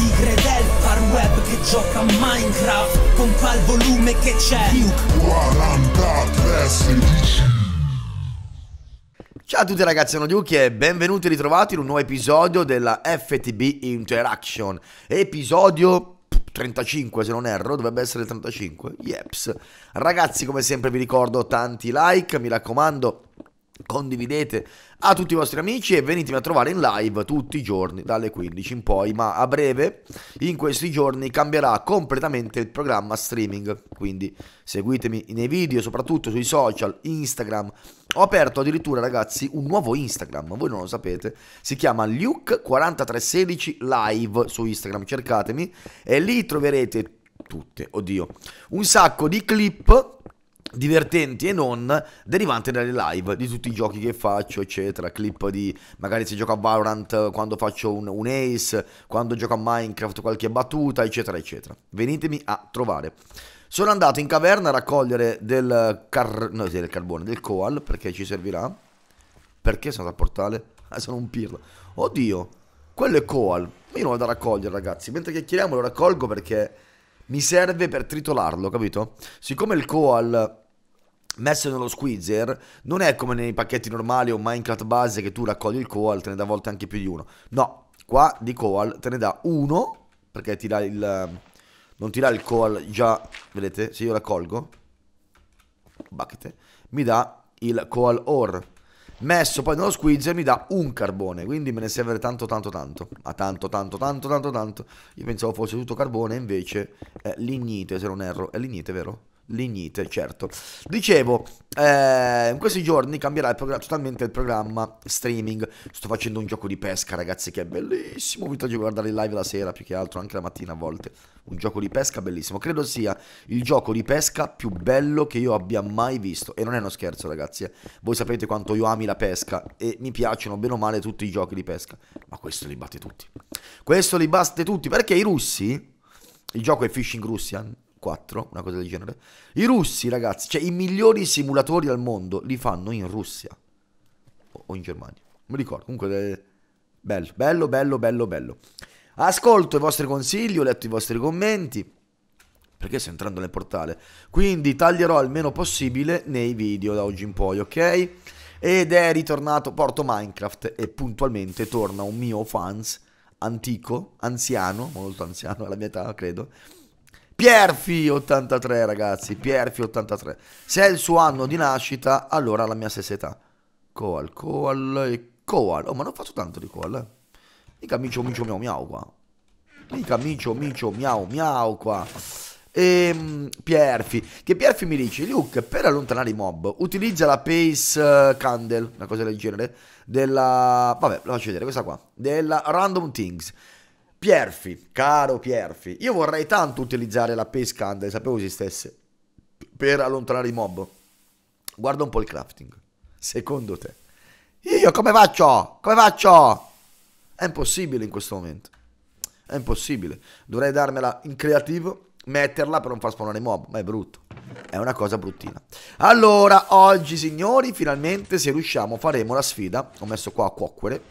tigre del far web che gioca a Minecraft con qual volume che c'è Duke 43 16 Ciao a tutti ragazzi, sono Duke e benvenuti e ritrovati in un nuovo episodio della FTB Interaction Episodio 35 se non erro, dovrebbe essere il 35, yeps Ragazzi come sempre vi ricordo tanti like, mi raccomando condividete a tutti i vostri amici e venitemi a trovare in live tutti i giorni dalle 15 in poi, ma a breve in questi giorni cambierà completamente il programma streaming, quindi seguitemi nei video, soprattutto sui social, Instagram. Ho aperto addirittura ragazzi un nuovo Instagram, voi non lo sapete, si chiama Luke4316 live su Instagram, cercatemi e lì troverete tutte, oddio, un sacco di clip divertenti e non derivanti dalle live di tutti i giochi che faccio eccetera clip di magari se gioco a Valorant quando faccio un, un, ace quando gioco a Minecraft qualche battuta eccetera eccetera venitemi a trovare sono andato in caverna a raccogliere del, car- no, del carbone del coal perché ci servirà perché sono andato al portale? Ah, sono un pirla oddio quello è coal io non vado a raccogliere ragazzi mentre chiacchieriamo lo raccolgo perché mi serve per tritolarlo capito siccome il coal messo nello squeezer non è come nei pacchetti normali o Minecraft base che tu raccogli il coal, te ne dà a volte anche più di uno. No, qua di coal te ne dà uno perché ti dà il... non ti dà il coal già, vedete, se io raccolgo, bacchete, mi dà il coal ore. Messo poi nello squeezer mi dà un carbone, quindi me ne serve tanto tanto tanto. ma tanto tanto tanto tanto tanto. Io pensavo fosse tutto carbone, invece è lignite se non erro. È lignite, vero? Lignite, certo. Dicevo, eh, in questi giorni cambierà il totalmente il programma streaming. Sto facendo un gioco di pesca, ragazzi, che è bellissimo. Vi piace guardare il live la sera, più che altro, anche la mattina a volte. Un gioco di pesca bellissimo. Credo sia il gioco di pesca più bello che io abbia mai visto. E non è uno scherzo, ragazzi. Eh. Voi sapete quanto io ami la pesca e mi piacciono bene o male tutti i giochi di pesca. Ma questo li batte tutti. Questo li batte tutti perché i russi... Il gioco è Fishing Russian 4, una cosa del genere. I russi, ragazzi, cioè i migliori simulatori al mondo li fanno in Russia o in Germania. Non mi ricordo, comunque bello, bello, bello, bello, bello. Ascolto i vostri consigli, ho letto i vostri commenti perché sto entrando nel portale. Quindi taglierò il meno possibile nei video da oggi in poi, ok? Ed è ritornato, porto Minecraft e puntualmente torna un mio fans antico, anziano, molto anziano alla mia età credo, Pierfi83 ragazzi, Pierfi83. Se è il suo anno di nascita, allora ha la mia stessa età. Coal, coal e coal. Oh, ma non faccio tanto di coal, eh. Mica micio micio miau miau qua. Mica micio micio miau miau qua. Ehm, Pierfi. Che Pierfi mi dice, Luke, per allontanare i mob, utilizza la Pace eh, Candle, una cosa del genere, della... Vabbè, la faccio vedere, questa qua. Della Random Things. Pierfi, caro Pierfi, io vorrei tanto utilizzare la pesca Under, sapevo esistesse, per allontanare i mob. Guarda un po' il crafting. Secondo te? Io come faccio? Come faccio? È impossibile in questo momento. È impossibile. Dovrei darmela in creativo, metterla per non far spawnare i mob, ma è brutto. È una cosa bruttina. Allora, oggi signori, finalmente se riusciamo faremo la sfida. Ho messo qua a cuocere.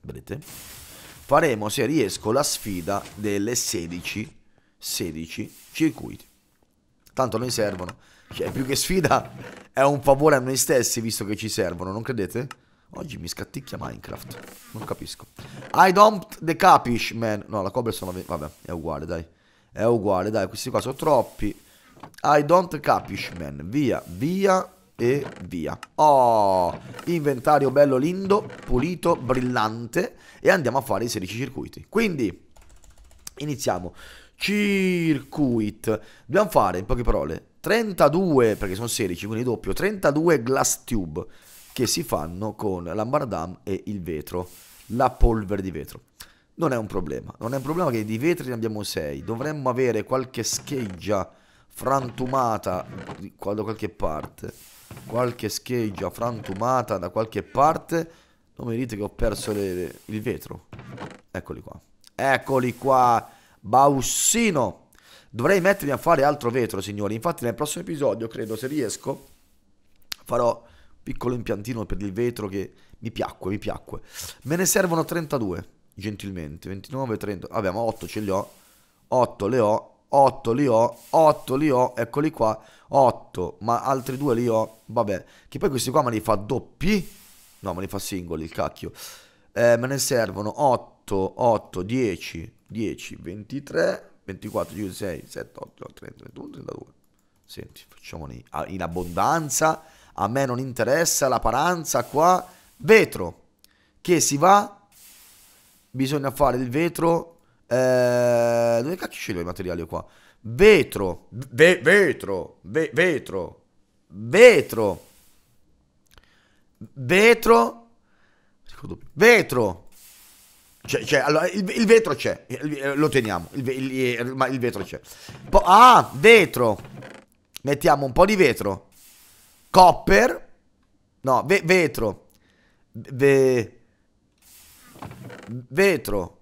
Vedete? faremo, se riesco, la sfida delle 16, 16 circuiti. Tanto noi servono. Cioè, più che sfida, è un favore a noi stessi, visto che ci servono, non credete? Oggi mi scatticchia Minecraft. Non capisco. I don't the capish, man. No, la cobblestone, vabbè, è uguale, dai. È uguale, dai, questi qua sono troppi. I don't capish, man. Via, via e via. Oh, inventario bello lindo, pulito, brillante e andiamo a fare i 16 circuiti. Quindi, iniziamo. Circuit. Dobbiamo fare, in poche parole, 32, perché sono 16, quindi doppio, 32 glass tube che si fanno con l'ambardam e il vetro, la polvere di vetro. Non è un problema, non è un problema che di vetri ne abbiamo 6, dovremmo avere qualche scheggia frantumata qua da qualche parte qualche scheggia frantumata da qualche parte Non mi dite che ho perso le, le, il vetro Eccoli qua Eccoli qua Baussino Dovrei mettermi a fare altro vetro signori Infatti nel prossimo episodio credo se riesco Farò un piccolo impiantino per il vetro che mi piacque, mi piacque Me ne servono 32 gentilmente 29, 30 Vabbè 8 ce li ho 8 le ho 8 li ho, 8 li ho, eccoli qua, 8, ma altri 2 li ho, vabbè, che poi questi qua me li fa doppi, no me li fa singoli il cacchio, eh, me ne servono 8, 8, 10, 10, 23, 24, 26, 7, 8, 30, 21, 32, senti, facciamoli in abbondanza, a me non interessa la paranza qua, vetro, che si va, bisogna fare il vetro eh, dove cacchio sceglie i materiali qua? Vetro, ve, vetro, ve, vetro, vetro, vetro, vetro. C'è, cioè, c'è, cioè, allora, il, il, vetro c'è, eh, lo teniamo, il, il, eh, ma il vetro c'è. Po- ah, vetro. Mettiamo un po' di vetro. Copper. No, ve, vetro. Ve, vetro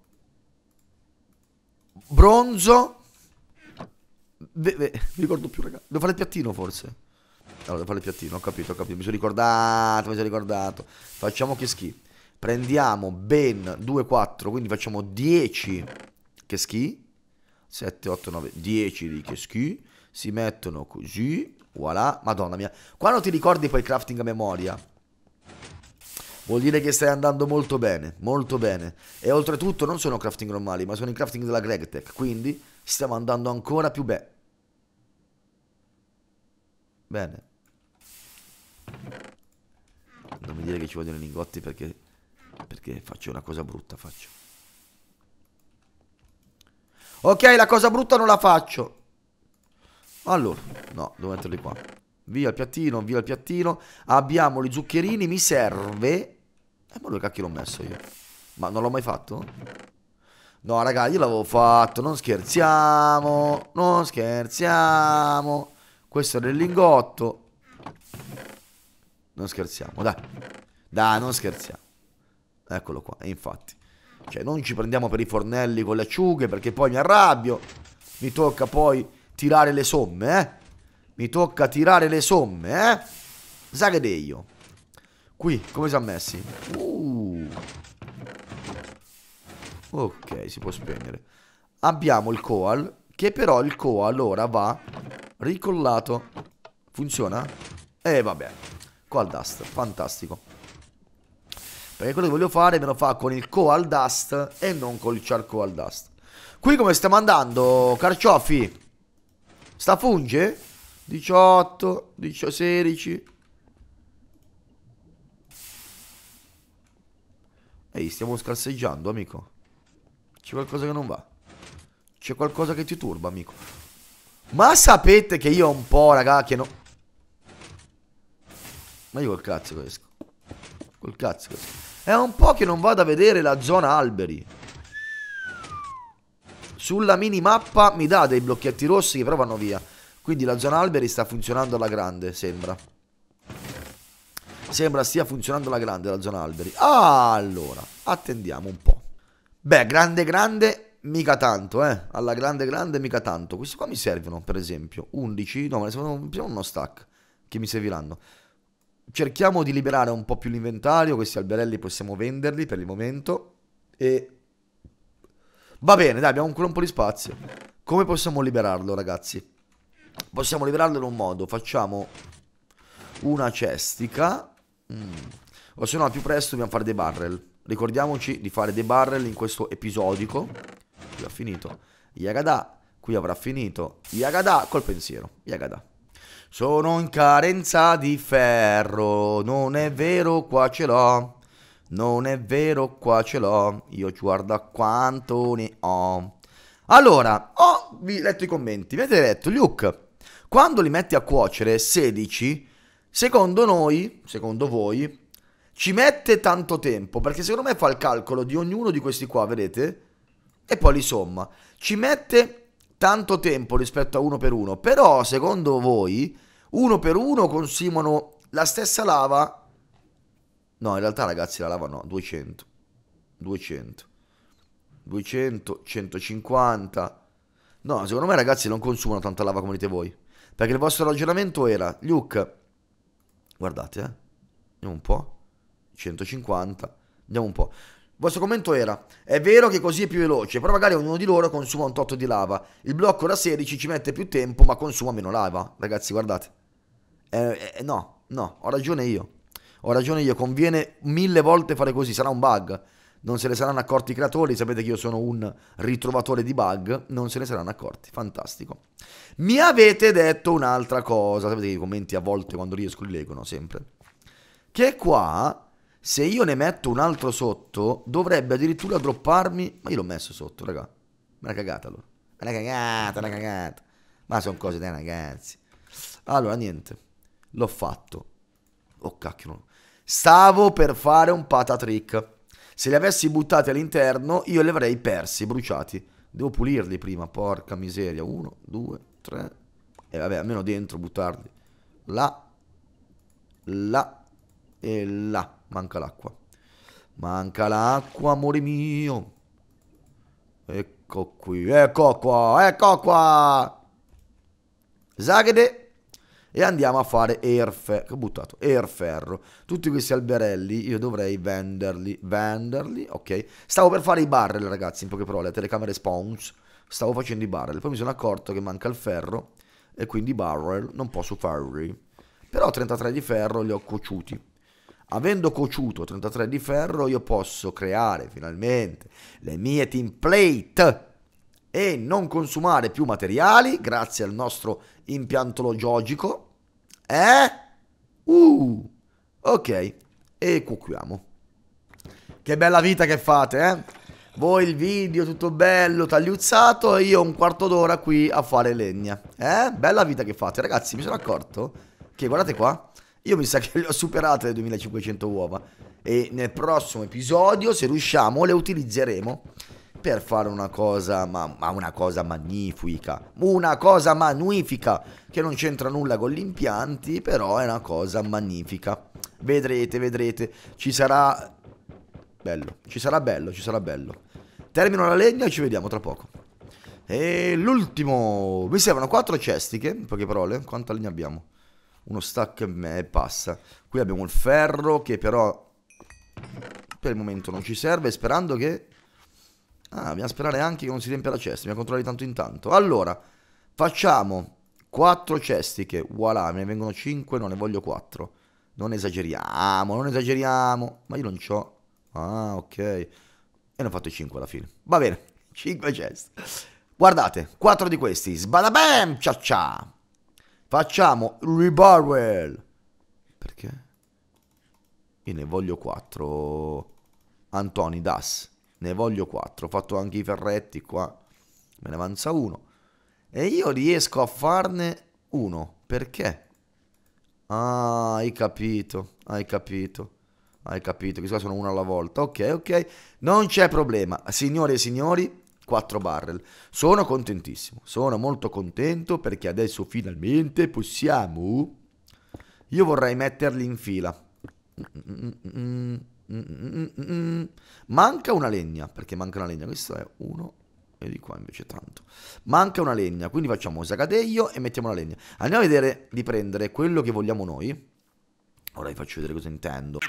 bronzo. Beh, beh, mi ricordo più, raga. Devo fare il piattino, forse. Allora, devo fare il piattino, ho capito, ho capito. Mi sono ricordato, mi sono ricordato. Facciamo che schi. Prendiamo ben 2, 4, quindi facciamo 10 che schi. 7, 8, 9, 10 di che schi. Si mettono così. Voilà. Madonna mia. Quando ti ricordi poi crafting a memoria. Vuol dire che stai andando molto bene, molto bene. E oltretutto non sono crafting normali, ma sono i crafting della Gregtech, quindi stiamo andando ancora più bene. Bene. Non mi dire che ci vogliono i lingotti perché, perché faccio una cosa brutta, faccio. Ok, la cosa brutta non la faccio. Allora, no, devo metterli qua. Via il piattino, via il piattino. Abbiamo gli zuccherini, mi serve e eh, poi dove cacchio l'ho messo io? Ma non l'ho mai fatto? No, raga, io l'avevo fatto. Non scherziamo. Non scherziamo. Questo era il lingotto. Non scherziamo, dai. Dai, non scherziamo. Eccolo qua, e eh, infatti. Cioè, non ci prendiamo per i fornelli con le acciughe perché poi mi arrabbio. Mi tocca poi tirare le somme, eh? Mi tocca tirare le somme, eh? Sa che dei io. Qui, come si è messi? Uh. Ok, si può spegnere. Abbiamo il coal che però il coal ora va ricollato. Funziona? E eh, vabbè. Coal dust, fantastico. Perché quello che voglio fare me lo fa con il coal dust e non col charcoal dust. Qui come stiamo andando, carciofi? Sta funge? 18, 16, Ehi, stiamo scalseggiando, amico. C'è qualcosa che non va. C'è qualcosa che ti turba, amico. Ma sapete che io un po', raga, che no... Ma io col cazzo che esco. Col cazzo che esco. È un po' che non vado a vedere la zona alberi. Sulla minimappa mi dà dei blocchetti rossi che però vanno via. Quindi la zona alberi sta funzionando alla grande, sembra. Sembra stia funzionando la grande la zona alberi. Ah, allora, attendiamo un po'. Beh, grande, grande, mica tanto, eh. Alla grande, grande, mica tanto. Questi qua mi servono, per esempio. 11, no, ma ne servono uno stack che mi serviranno. Cerchiamo di liberare un po' più l'inventario. Questi alberelli possiamo venderli per il momento. E... Va bene, dai, abbiamo ancora un po' di spazio. Come possiamo liberarlo, ragazzi? Possiamo liberarlo in un modo. Facciamo una cestica Mm. O se no, più presto dobbiamo fare dei barrel. Ricordiamoci di fare dei barrel in questo episodico. Qui ha finito. Yagada, qui avrà finito. Yagada col pensiero. Yagada. Sono in carenza di ferro. Non è vero, qua ce l'ho. Non è vero, qua ce l'ho. Io guarda quanto ne ho. Allora, ho letto i commenti. Mi avete detto, Luke, quando li metti a cuocere 16 Secondo noi, secondo voi, ci mette tanto tempo, perché secondo me fa il calcolo di ognuno di questi qua, vedete? E poi li somma. Ci mette tanto tempo rispetto a uno per uno, però secondo voi uno per uno consumano la stessa lava? No, in realtà ragazzi la lava no, 200. 200. 200, 150. No, secondo me ragazzi non consumano tanta lava come dite voi. Perché il vostro ragionamento era, Luke, Guardate, eh. Andiamo un po'. 150. Andiamo un po'. Il vostro commento era, è vero che così è più veloce, però magari ognuno di loro consuma un tot di lava. Il blocco da 16 ci mette più tempo, ma consuma meno lava. Ragazzi, guardate. Eh, eh, no, no, ho ragione io. Ho ragione io, conviene mille volte fare così, sarà un bug non se ne saranno accorti i creatori, sapete che io sono un ritrovatore di bug, non se ne saranno accorti, fantastico. Mi avete detto un'altra cosa, sapete che i commenti a volte quando riesco li leggono sempre, che qua se io ne metto un altro sotto dovrebbe addirittura dropparmi, ma io l'ho messo sotto raga, me la cagata allora, me la cagata, me la cagata, ma sono cose da ragazzi. Allora niente, l'ho fatto, oh cacchio, stavo per fare un patatrick se li avessi buttati all'interno, io li avrei persi, bruciati. Devo pulirli prima, porca miseria. Uno, due, tre. E vabbè, almeno dentro buttarli. Là, là e là. Manca l'acqua. Manca l'acqua, amore mio. Ecco qui, ecco qua, ecco qua. Zagade e andiamo a fare airferro, ho buttato, airferro. Tutti questi alberelli io dovrei venderli, venderli, ok? Stavo per fare i barrel ragazzi, in poche parole, telecamere spawns, stavo facendo i barrel, poi mi sono accorto che manca il ferro e quindi barrel non posso farli. Però 33 di ferro li ho cuciuti. Avendo cociuto 33 di ferro io posso creare finalmente le mie template e non consumare più materiali grazie al nostro impianto logico eh? Uh! Ok, e cuochiamo. Che bella vita che fate, eh? Voi il video tutto bello, tagliuzzato, e io un quarto d'ora qui a fare legna. Eh? Bella vita che fate, ragazzi, mi sono accorto che, guardate qua, io mi sa che le ho superate le 2500 uova. E nel prossimo episodio, se riusciamo, le utilizzeremo per fare una cosa, ma, ma una cosa magnifica, una cosa magnifica, che non c'entra nulla con gli impianti, però è una cosa magnifica. Vedrete, vedrete, ci sarà bello, ci sarà bello, ci sarà bello. Termino la legna e ci vediamo tra poco. E l'ultimo, mi servono quattro cestiche, in poche parole, quanta legna abbiamo? Uno stack e passa. Qui abbiamo il ferro che però per il momento non ci serve, sperando che Ah, bisogna sperare anche che non si riempia la cesta, bisogna controllare tanto in tanto. Allora, facciamo 4 cesti che, voilà, me ne vengono 5, no, ne voglio 4. Non esageriamo, non esageriamo. Ma io non ho... Ah, ok. E ne ho fatto 5 alla fine. Va bene, 5 cesti. Guardate, 4 di questi. Sbadabam, cia cia. Facciamo rebarrel. Perché? Io ne voglio 4. Antoni Das ne voglio 4, ho fatto anche i ferretti qua, me ne avanza uno. E io riesco a farne uno, perché? Ah, hai capito, hai capito, hai capito, che qua sono uno alla volta, ok, ok, non c'è problema, signore e signori, 4 barrel. Sono contentissimo, sono molto contento perché adesso finalmente possiamo... Io vorrei metterli in fila. Mm, mm, mm, Mm mm mm, mm, mm, mm, manca una legna, perché manca una legna, questo è uno e di qua invece tanto. Manca una legna, quindi facciamo un sagadeio e mettiamo la legna. Andiamo a vedere di prendere quello che vogliamo noi. Ora vi faccio vedere cosa intendo.